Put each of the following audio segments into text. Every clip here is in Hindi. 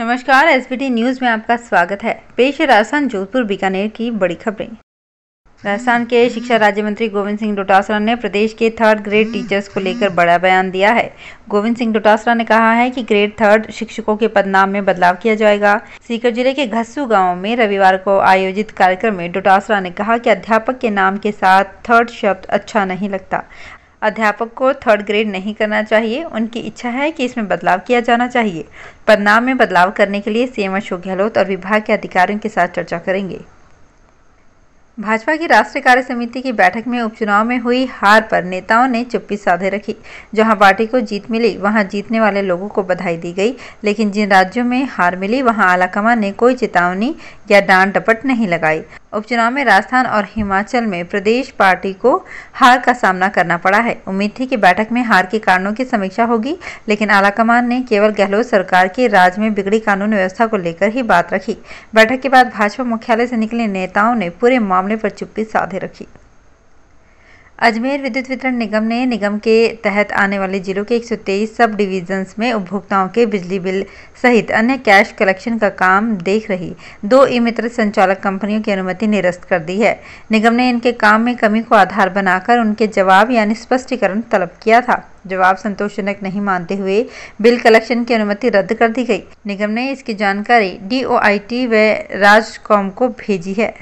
नमस्कार एसबीटी न्यूज़ में आपका स्वागत है पेश राजस्थान जोधपुर बीकानेर की बड़ी खबरें राजस्थान के शिक्षा राज्य मंत्री गोविंद सिंह डोटासरा ने प्रदेश के थर्ड ग्रेड टीचर्स को लेकर बड़ा बयान दिया है गोविंद सिंह डोटासरा ने कहा है कि ग्रेड थर्ड शिक्षकों के पदनाम में बदलाव किया जाएगा सीकर जिले के घस्सू गांव में रविवार को आयोजित कार्यक्रम में डोटासरा ने कहा कि अध्यापक के नाम के साथ थर्ड शब्द अच्छा नहीं लगता अध्यापक को थर्ड ग्रेड नहीं करना चाहिए उनकी इच्छा है कि इसमें बदलाव किया जाना चाहिए पदनाम में बदलाव करने के लिए सीएम अशोक गहलोत और विभाग के अधिकारियों के साथ चर्चा करेंगे भाजपा की राष्ट्रीय कार्य समिति की बैठक में उपचुनाव में हुई हार पर नेताओं ने चुप्पी साधे रखी जहां पार्टी को जीत मिली वहां जीतने वाले लोगों को बधाई दी गई लेकिन जिन राज्यों में हार मिली वहां आलाकमान ने कोई चेतावनी या डांट डपट नहीं लगाई उपचुनाव में राजस्थान और हिमाचल में प्रदेश पार्टी को हार का सामना करना पड़ा है उम्मीद थी कि बैठक में हार के कारणों की समीक्षा होगी लेकिन आलाकमान ने केवल गहलोत सरकार के राज में बिगड़ी कानून व्यवस्था को लेकर ही बात रखी बैठक के बाद भाजपा मुख्यालय से निकले नेताओं ने पूरे मामले पर चुप्पी साधे रखी अजमेर विद्युत वितरण निगम ने निगम के तहत आने वाले जिलों के 123 सब डिवीजन्स में उपभोक्ताओं के बिजली बिल सहित अन्य कैश कलेक्शन का काम देख रही दो ई मित्र संचालक कंपनियों की अनुमति निरस्त कर दी है निगम ने इनके काम में कमी को आधार बनाकर उनके जवाब यानी स्पष्टीकरण तलब किया था जवाब संतोषजनक नहीं मानते हुए बिल कलेक्शन की अनुमति रद्द कर दी गई निगम ने इसकी जानकारी डी व राजकॉम को भेजी है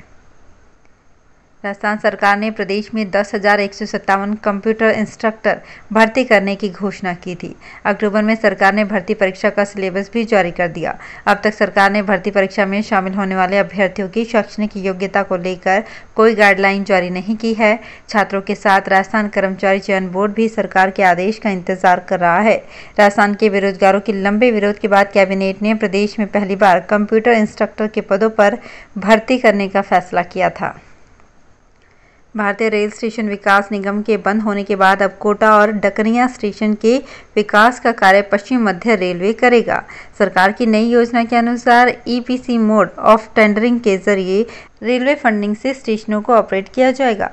राजस्थान सरकार ने प्रदेश में दस हजार एक सौ सत्तावन कंप्यूटर इंस्ट्रक्टर भर्ती करने की घोषणा की थी अक्टूबर में सरकार ने भर्ती परीक्षा का सिलेबस भी जारी कर दिया अब तक सरकार ने भर्ती परीक्षा में शामिल होने वाले अभ्यर्थियों की शैक्षणिक योग्यता को लेकर कोई गाइडलाइन जारी नहीं की है छात्रों के साथ राजस्थान कर्मचारी चयन बोर्ड भी सरकार के आदेश का इंतजार कर रहा है राजस्थान के बेरोजगारों के लंबे विरोध के बाद कैबिनेट ने प्रदेश में पहली बार कंप्यूटर इंस्ट्रक्टर के पदों पर भर्ती करने का फैसला किया था भारतीय रेल स्टेशन विकास निगम के बंद होने के बाद अब कोटा और डकरिया स्टेशन के विकास का कार्य पश्चिम मध्य रेलवे करेगा सरकार की नई योजना के अनुसार ईपीसी मोड ऑफ टेंडरिंग के जरिए रेलवे फंडिंग से स्टेशनों को ऑपरेट किया जाएगा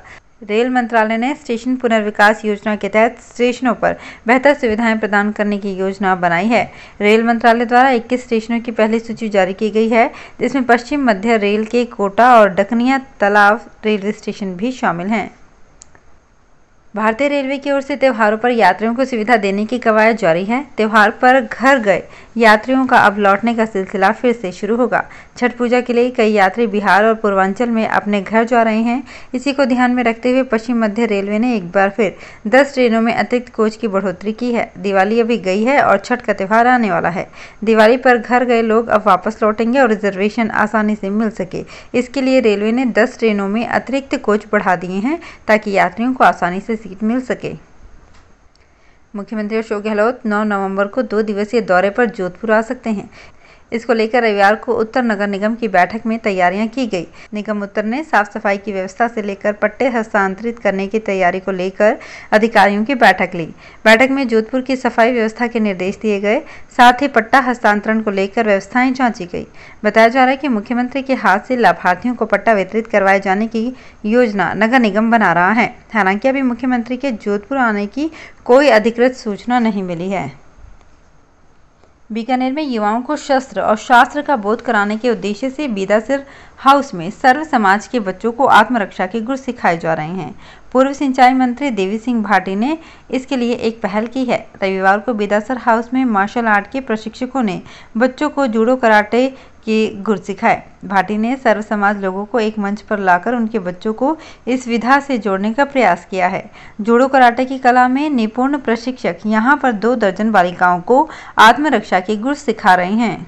रेल मंत्रालय ने स्टेशन पुनर्विकास योजना के तहत स्टेशनों पर बेहतर सुविधाएं प्रदान करने की योजना बनाई है रेल मंत्रालय द्वारा 21 स्टेशनों की पहली सूची जारी की गई है जिसमें पश्चिम मध्य रेल के कोटा और डकनिया तालाब रेलवे स्टेशन भी शामिल हैं भारतीय रेलवे की ओर से त्योहारों पर यात्रियों को सुविधा देने की कवायद जारी है त्यौहार पर घर गए यात्रियों का अब लौटने का सिलसिला फिर से शुरू होगा छठ पूजा के लिए कई यात्री बिहार और पूर्वांचल में अपने घर जा रहे हैं इसी को ध्यान में रखते हुए पश्चिम मध्य रेलवे ने एक बार फिर दस ट्रेनों में अतिरिक्त कोच की बढ़ोतरी की है दिवाली अभी गई है और छठ का त्यौहार आने वाला है दिवाली पर घर गए लोग अब वापस लौटेंगे और रिजर्वेशन आसानी से मिल सके इसके लिए रेलवे ने दस ट्रेनों में अतिरिक्त कोच बढ़ा दिए हैं ताकि यात्रियों को आसानी से सीट मिल सके मुख्यमंत्री अशोक गहलोत 9 नवंबर को दो दिवसीय दौरे पर जोधपुर आ सकते हैं इसको लेकर रविवार को उत्तर नगर निगम की बैठक में तैयारियां की गई निगम उत्तर ने साफ सफाई की व्यवस्था से लेकर पट्टे हस्तांतरित करने की तैयारी को लेकर अधिकारियों की बैठक ली बैठक में जोधपुर की सफाई व्यवस्था के निर्देश दिए गए साथ ही पट्टा हस्तांतरण को लेकर व्यवस्थाएं जांची गई बताया जा रहा है की मुख्यमंत्री के हाथ से लाभार्थियों को पट्टा वितरित करवाए जाने की योजना नगर निगम बना रहा है हालांकि अभी मुख्यमंत्री के जोधपुर आने की कोई अधिकृत सूचना नहीं मिली है बीकानेर में युवाओं को शस्त्र और शास्त्र का बोध कराने के उद्देश्य से बीदासर हाउस में सर्व समाज के बच्चों को आत्मरक्षा के गुर सिखाए जा रहे हैं पूर्व सिंचाई मंत्री देवी सिंह भाटी ने इसके लिए एक पहल की है रविवार को बेदासर हाउस में मार्शल आर्ट के प्रशिक्षकों ने बच्चों को जूडो कराटे के गुर सिखाए भाटी ने सर्व समाज लोगों को एक मंच पर लाकर उनके बच्चों को इस विधा से जोड़ने का प्रयास किया है जूडो कराटे की कला में निपुण प्रशिक्षक यहाँ पर दो दर्जन बालिकाओं को आत्मरक्षा के गुर सिखा रहे हैं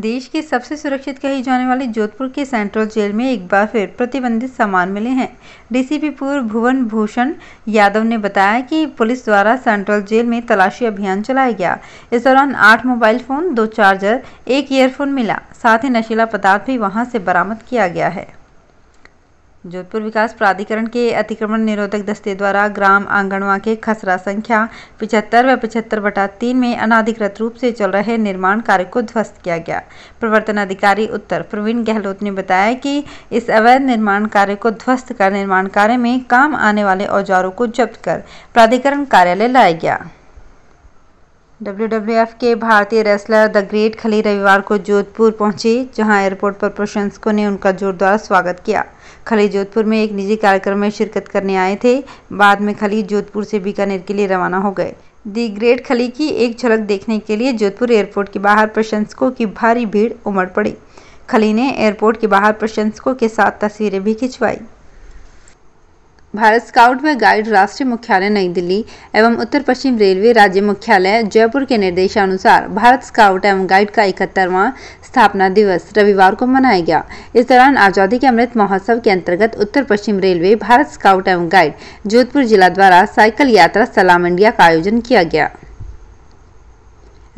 देश के सबसे सुरक्षित कही जाने वाली जोधपुर के सेंट्रल जेल में एक बार फिर प्रतिबंधित सामान मिले हैं डीसीपी पूर्व भुवन भूषण यादव ने बताया कि पुलिस द्वारा सेंट्रल जेल में तलाशी अभियान चलाया गया इस दौरान आठ मोबाइल फोन दो चार्जर एक ईयरफोन मिला साथ ही नशीला पदार्थ भी वहां से बरामद किया गया है जोधपुर विकास प्राधिकरण के अतिक्रमण निरोधक दस्ते द्वारा ग्राम आंगणवा के खसरा संख्या पिछहत्तर व पिछहत्तर बटा तीन में अनाधिकृत रूप से चल रहे निर्माण कार्य को ध्वस्त किया गया प्रवर्तन अधिकारी उत्तर प्रवीण गहलोत ने बताया कि इस अवैध निर्माण कार्य को ध्वस्त कर निर्माण कार्य में काम आने वाले औजारों को जब्त कर प्राधिकरण कार्यालय लाया गया डब्ल्यूडब्ल्यूएफ के भारतीय रेसलर द ग्रेट खली रविवार को जोधपुर पहुंचे जहां एयरपोर्ट पर प्रशंसकों ने उनका जोरदार स्वागत किया खली जोधपुर में एक निजी कार्यक्रम में शिरकत करने आए थे बाद में खली जोधपुर से बीकानेर के लिए रवाना हो गए दी ग्रेट खली की एक झलक देखने के लिए जोधपुर एयरपोर्ट के बाहर प्रशंसकों की भारी भीड़ उमड़ पड़ी खली ने एयरपोर्ट के बाहर प्रशंसकों के साथ तस्वीरें भी खिंचवाई भारत स्काउट व गाइड राष्ट्रीय मुख्यालय नई दिल्ली एवं उत्तर पश्चिम रेलवे राज्य मुख्यालय जयपुर के निर्देशानुसार भारत स्काउट एवं गाइड का इकहत्तरवां स्थापना दिवस रविवार को मनाया गया इस दौरान आजादी के अमृत महोत्सव के अंतर्गत उत्तर पश्चिम रेलवे भारत स्काउट एवं गाइड जोधपुर जिला द्वारा साइकिल यात्रा सलाम इंडिया का आयोजन किया गया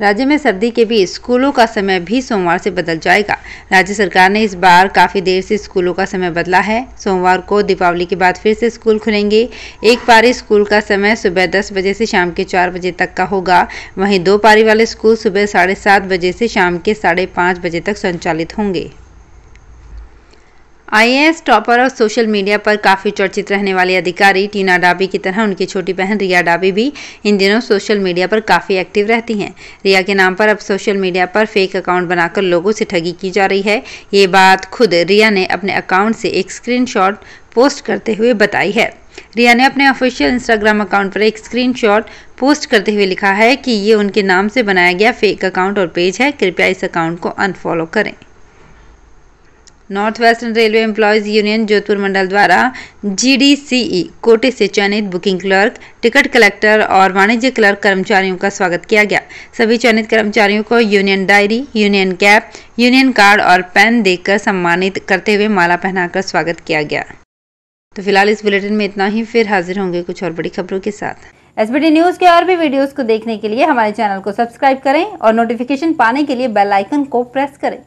राज्य में सर्दी के बीच स्कूलों का समय भी सोमवार से बदल जाएगा राज्य सरकार ने इस बार काफ़ी देर से स्कूलों का समय बदला है सोमवार को दीपावली के बाद फिर से स्कूल खुलेंगे एक पारी स्कूल का समय सुबह दस बजे से शाम के चार बजे तक का होगा वहीं दो पारी वाले स्कूल सुबह साढ़े सात बजे से शाम के साढ़े पाँच बजे तक संचालित होंगे आईएएस टॉपर और सोशल मीडिया पर काफ़ी चर्चित रहने वाले अधिकारी टीना डाबी की तरह उनकी छोटी बहन रिया डाबी भी इन दिनों सोशल मीडिया पर काफ़ी एक्टिव रहती हैं रिया के नाम पर अब सोशल मीडिया पर फेक अकाउंट बनाकर लोगों से ठगी की जा रही है ये बात खुद रिया ने अपने अकाउंट से एक स्क्रीन पोस्ट करते हुए बताई है रिया ने अपने ऑफिशियल इंस्टाग्राम अकाउंट पर एक स्क्रीनशॉट पोस्ट करते हुए लिखा है कि ये उनके नाम से बनाया गया फेक अकाउंट और पेज है कृपया इस अकाउंट को अनफॉलो करें North Western Railway Employees Union Jodhpur मंडल द्वारा जीडीसीई e, कोटे से चयनित बुकिंग क्लर्क टिकट कलेक्टर और वाणिज्य क्लर्क कर्मचारियों का स्वागत किया गया सभी चयनित कर्मचारियों को union diary union cap union card और पेन देकर सम्मानित करते हुए माला पहनाकर स्वागत किया गया तो फिलहाल इस बुलेटिन में इतना ही फिर हाजिर होंगे कुछ और बड़ी खबरों के साथ एस न्यूज के और भी वीडियो को देखने के लिए हमारे चैनल को सब्सक्राइब करें और नोटिफिकेशन पाने के लिए बेल आइकन को प्रेस करें